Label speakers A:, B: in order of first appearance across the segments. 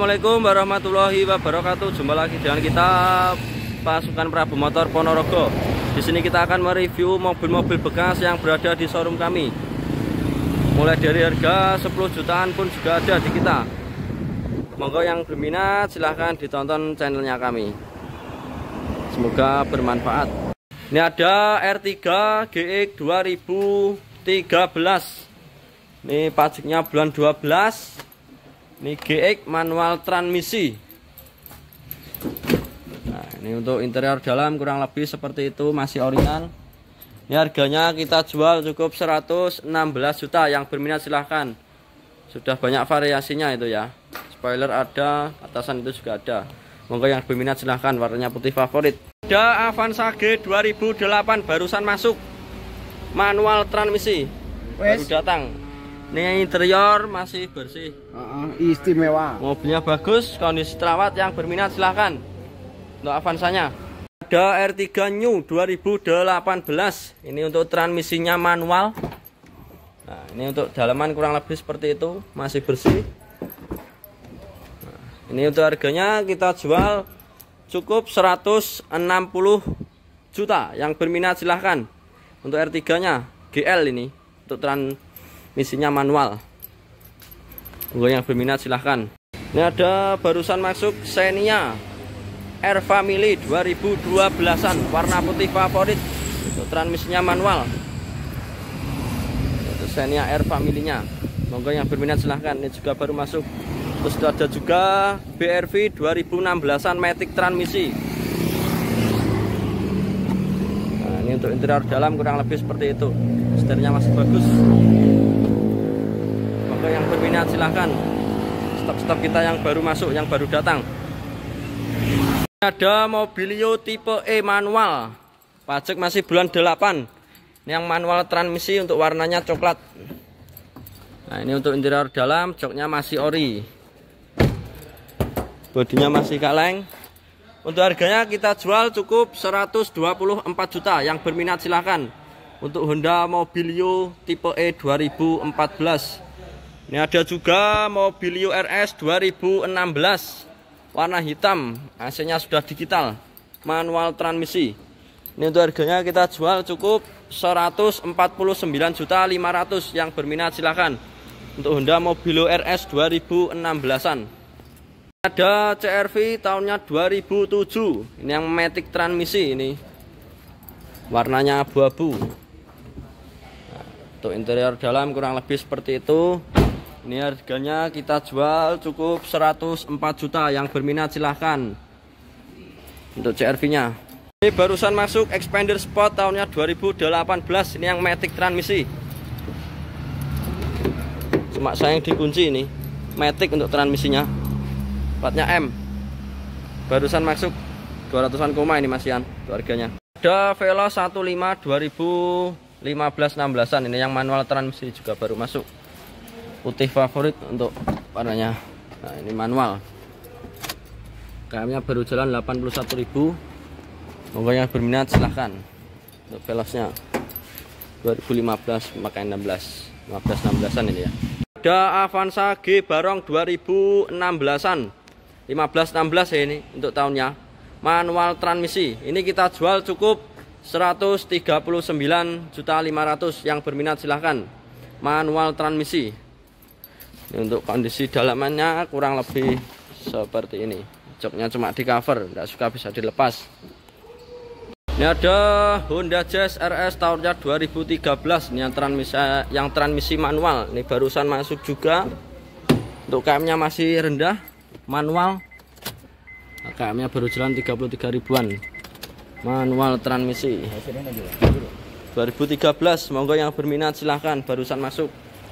A: Assalamualaikum warahmatullahi wabarakatuh. Jumpa lagi dengan kita pasukan Prabu Motor Ponorogo. Di sini kita akan mereview mobil-mobil bekas yang berada di showroom kami. Mulai dari harga 10 jutaan pun juga ada di kita. Monggo yang berminat silahkan ditonton channelnya kami. Semoga bermanfaat. Ini ada R3 GX 2013. Ini pajaknya bulan 12 ini GX manual transmisi nah ini untuk interior dalam kurang lebih seperti itu masih original ini harganya kita jual cukup 116 juta yang berminat silahkan sudah banyak variasinya itu ya spoiler ada atasan itu juga ada monggo yang berminat silahkan warnanya putih favorit ada Avanza G 2008 barusan masuk manual transmisi baru datang ini interior masih bersih. Uh, uh, istimewa. Mobilnya bagus, kondisi terawat. Yang berminat silahkan. Untuk Avanzanya. Ada R3 New 2018. Ini untuk transmisinya manual. Nah, ini untuk dalaman kurang lebih seperti itu, masih bersih. Nah, ini untuk harganya kita jual cukup 160 juta. Yang berminat silahkan. Untuk R3-nya GL ini untuk trans misinya manual untuk yang berminat silahkan ini ada barusan masuk Xenia Air Family 2012an warna putih favorit untuk transmisinya manual untuk Xenia Air Family-nya monggo yang berminat silahkan ini juga baru masuk terus ada juga BRV 2016an Matic transmisi nah ini untuk interior dalam kurang lebih seperti itu setirnya masih bagus yang berminat silahkan Stop-stop kita yang baru masuk yang baru datang ada mobilio tipe E manual pajak masih bulan 8 ini yang manual transmisi untuk warnanya coklat nah ini untuk interior dalam joknya masih ori bodinya masih kaleng untuk harganya kita jual cukup 124 juta yang berminat silahkan untuk Honda Mobilio tipe E 2014 ini ada juga mobil RS 2016 warna hitam, AC-nya sudah digital, manual transmisi. Ini untuk harganya kita jual cukup 149.500 yang berminat silahkan untuk Honda Mobilio RS 2016-an. Ada CRV tahunnya 2007. Ini yang matic transmisi ini. Warnanya abu-abu. Nah, untuk interior dalam kurang lebih seperti itu. Ini harganya kita jual cukup 104 juta yang berminat silahkan Untuk CRV-nya Ini barusan masuk Expander Sport tahunnya 2018 Ini yang Matic transmisi Cuma yang dikunci ini Matic untuk transmisinya Platnya M Barusan masuk 200an koma ini Mas Ian harganya Ada Velo 15 2015 16an Ini yang manual transmisi juga baru masuk putih favorit untuk warnanya nah ini manual kayaknya baru jalan 81.000 monggo yang berminat silahkan untuk velosnya 2015 pakai 16 15 16-an ini ya ada Avanza G Barong 2016-an 15 16 ya ini untuk tahunnya manual transmisi ini kita jual cukup 139.500 yang berminat silahkan manual transmisi ini untuk kondisi dalamannya kurang lebih seperti ini joknya cuma di cover nggak suka bisa dilepas ini ada Honda Jazz RS tahunnya 2013 ini yang transmisi, yang transmisi manual ini barusan masuk juga untuk KM nya masih rendah manual nah, KM nya baru jalan 33 ribuan manual transmisi 2013 monggo yang berminat silahkan barusan masuk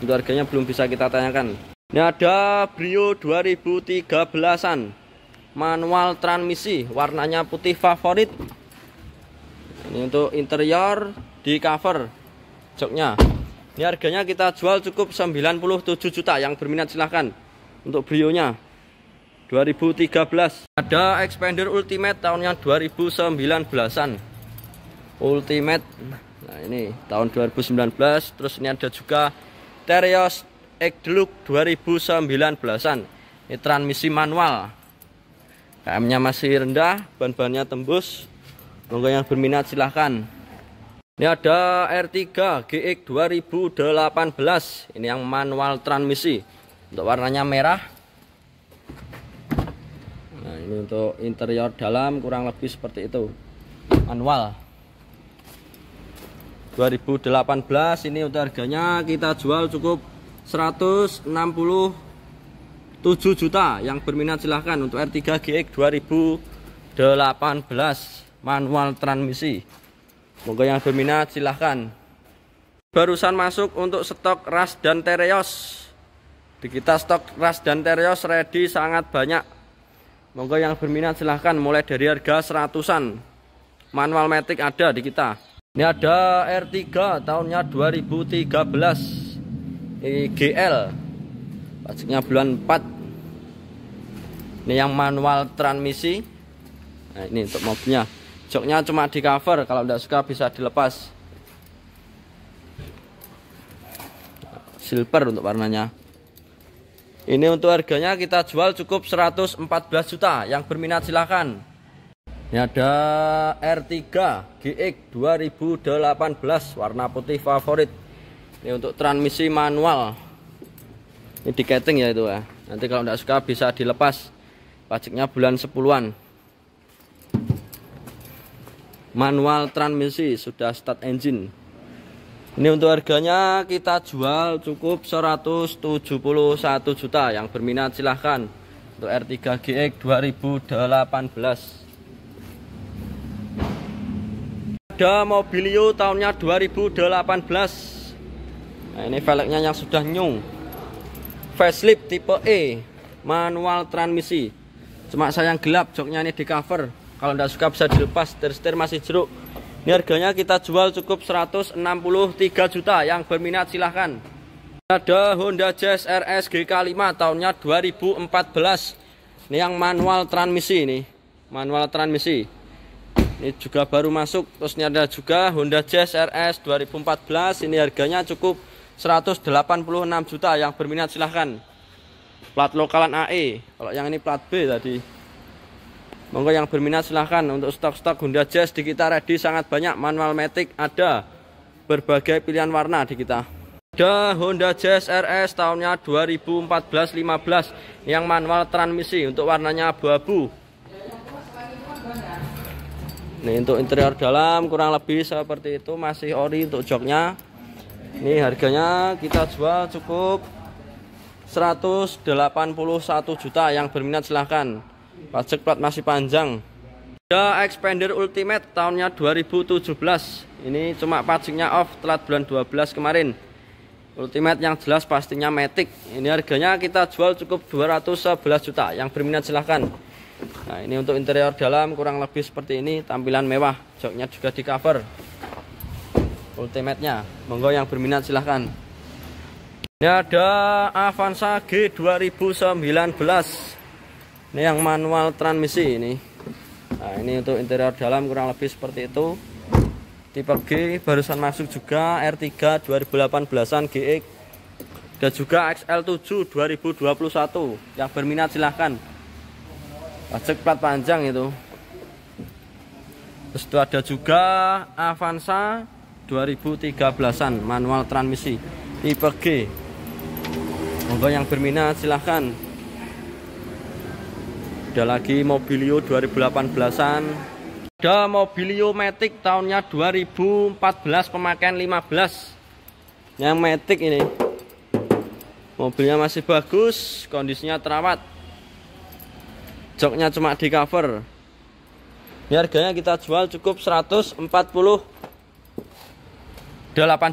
A: untuk harganya belum bisa kita tanyakan. Ini ada Brio 2013-an. Manual transmisi, warnanya putih favorit. Ini untuk interior di cover joknya. Ini harganya kita jual cukup 97 juta. Yang berminat silahkan untuk Brio Brionya. 2013 ada Expander Ultimate tahunnya 2019an Ultimate nah ini tahun 2019 terus ini ada juga Terios Egluk 2019an ini transmisi manual KM-nya masih rendah ban-bannya tembus monggo yang berminat silahkan ini ada R3 GX 2018 ini yang manual transmisi untuk warnanya merah nah ini untuk interior dalam kurang lebih seperti itu manual 2018 ini untuk harganya kita jual cukup 167 juta yang berminat silahkan untuk R3 GX 2018 manual transmisi Moga yang berminat silahkan Barusan masuk untuk stok ras dan tereos Di kita stok ras dan tereos ready sangat banyak Moga yang berminat silahkan mulai dari harga seratusan Manual matic ada di kita ini ada R3 tahunnya 2013 IGL, Pajaknya bulan 4 Ini yang manual transmisi Nah ini untuk mobilnya Joknya cuma di cover Kalau tidak suka bisa dilepas Silver untuk warnanya Ini untuk harganya kita jual cukup 114 juta Yang berminat silahkan ini ada R3 GX 2018 warna putih favorit. Ini untuk transmisi manual. Ini di keting ya itu ya. Nanti kalau tidak suka bisa dilepas. Pajaknya bulan 10-an. Manual transmisi sudah start engine. Ini untuk harganya kita jual cukup 171 juta. Yang berminat silahkan. Untuk R3 GX 2018. Mazda Mobilio tahunnya 2018 nah, ini velgnya yang sudah new facelift tipe E manual transmisi cuma sayang gelap joknya ini di cover kalau tidak suka bisa dilepas terstir masih jeruk ini harganya kita jual cukup 163 juta yang berminat silahkan ada Honda Jazz RS GK5 tahunnya 2014 ini yang manual transmisi ini manual transmisi ini juga baru masuk terus ini ada juga Honda Jazz RS 2014 ini harganya cukup 186 juta yang berminat silahkan plat lokalan AE kalau yang ini plat B tadi monggo yang berminat silahkan untuk stok-stok Honda Jazz di kita ready sangat banyak manual matic ada berbagai pilihan warna di kita ada Honda Jazz RS tahunnya 2014-15 yang manual transmisi untuk warnanya abu-abu Nih untuk interior dalam kurang lebih seperti itu masih ori untuk joknya. Ini harganya kita jual cukup 181 juta yang berminat silahkan. Pajak plat masih panjang. The Expander Ultimate tahunnya 2017. Ini cuma pajaknya off telat bulan 12 kemarin. Ultimate yang jelas pastinya Matic. Ini harganya kita jual cukup 211 juta yang berminat silahkan. Nah ini untuk interior dalam kurang lebih seperti ini tampilan mewah joknya juga di cover ultimate nya monggo yang berminat silahkan ini ada Avanza G 2019 ini yang manual transmisi ini nah ini untuk interior dalam kurang lebih seperti itu tipe G barusan masuk juga R3 2018an GX dan juga XL7 2021 yang berminat silahkan pajak plat panjang itu terus itu ada juga Avanza 2013an manual transmisi tipe G monggo yang berminat silahkan ada lagi Mobilio 2018an ada Mobilio Matic tahunnya 2014 pemakaian 15 yang Matic ini mobilnya masih bagus kondisinya terawat joknya cuma di cover ini harganya kita jual cukup 148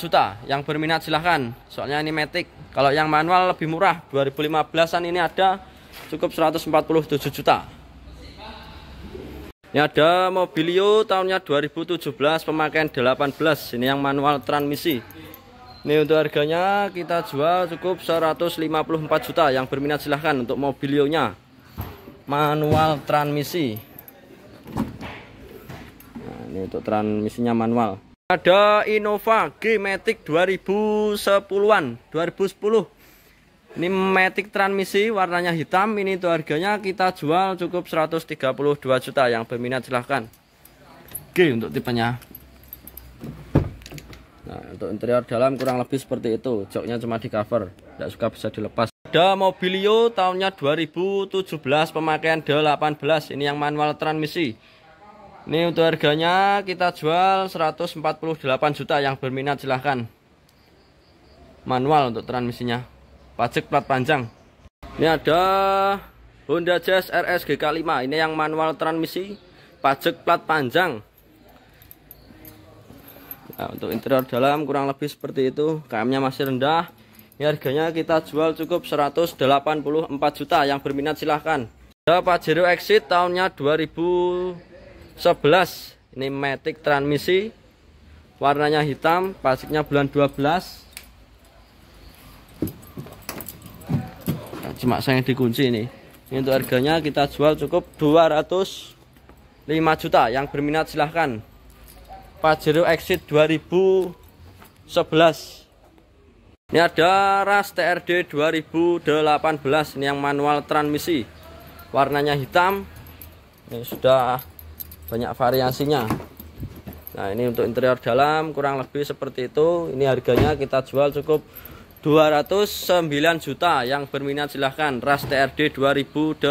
A: juta yang berminat silahkan soalnya ini metik. kalau yang manual lebih murah 2015an ini ada cukup 147 juta ini ada mobilio tahunnya 2017 pemakaian 18 ini yang manual transmisi ini untuk harganya kita jual cukup 154 juta yang berminat silahkan untuk mobilionya manual transmisi nah, ini untuk transmisinya manual ada Innova G Matic 2010-an 2010 ini Matic transmisi warnanya hitam ini itu harganya kita jual cukup 132 juta yang berminat silahkan G untuk tipenya Nah, untuk interior dalam kurang lebih seperti itu. Joknya cuma di cover, tidak suka bisa dilepas. Ada Mobilio tahunnya 2017 pemakaian D18 ini yang manual transmisi. Ini untuk harganya kita jual 148 juta yang berminat silahkan. Manual untuk transmisinya. Pajak plat panjang. Ini ada Honda Jazz RS GK5 ini yang manual transmisi pajak plat panjang. Nah, untuk interior dalam kurang lebih seperti itu. KM-nya masih rendah. Ini harganya kita jual cukup 184 juta yang berminat silahkan. Ada Pajero Exit tahunnya 2011. Ini matic transmisi. Warnanya hitam, pasiknya bulan 12. Cuma saya dikunci ini. Ini untuk harganya kita jual cukup 205 juta yang berminat silahkan. Pajero Exit 2011. Ini ada ras TRD 2018 ini yang manual transmisi. Warnanya hitam. Ini sudah banyak variasinya. Nah, ini untuk interior dalam kurang lebih seperti itu. Ini harganya kita jual cukup 209 juta. Yang berminat silahkan ras TRD 2018.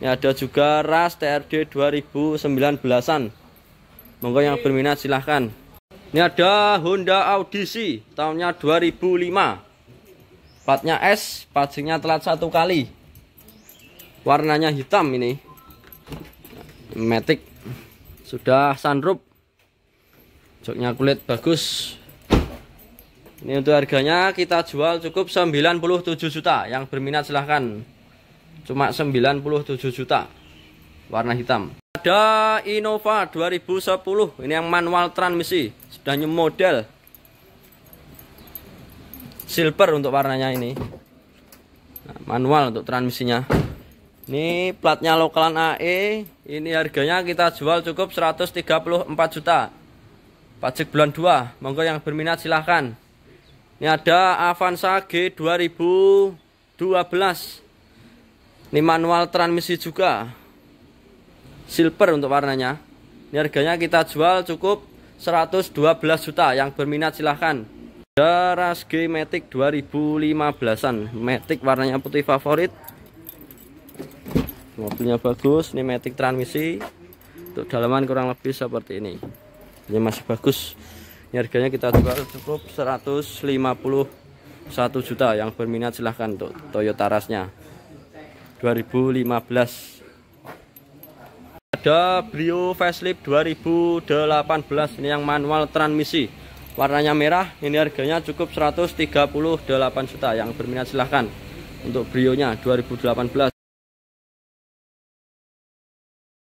A: Ini ada juga ras TRD 2019-an. Monggo yang berminat silahkan. Ini ada Honda Audisi tahunnya 2005. Platnya S, pancingnya telat satu kali. Warnanya hitam ini. Matic. Sudah sunroof. Joknya kulit bagus. Ini untuk harganya kita jual cukup 97 juta. Yang berminat silahkan. Cuma 97 juta warna hitam ada Innova 2010 ini yang manual transmisi sudah new model silver untuk warnanya ini nah, manual untuk transmisinya ini platnya lokalan AE ini harganya kita jual cukup 134 juta pajak bulan 2 monggo yang berminat silahkan ini ada Avanza G 2012 ini manual transmisi juga silver untuk warnanya ini harganya kita jual cukup 112 juta yang berminat silahkan Daras G Matic 2015an Matic warnanya putih favorit mobilnya bagus ini Matic transmisi untuk dalaman kurang lebih seperti ini ini masih bagus ini harganya kita jual cukup 151 juta yang berminat silahkan untuk Toyota Rasnya 2015 Brio facelift 2018 ini yang manual transmisi warnanya merah ini harganya cukup 138 juta yang berminat silahkan untuk Brio nya 2018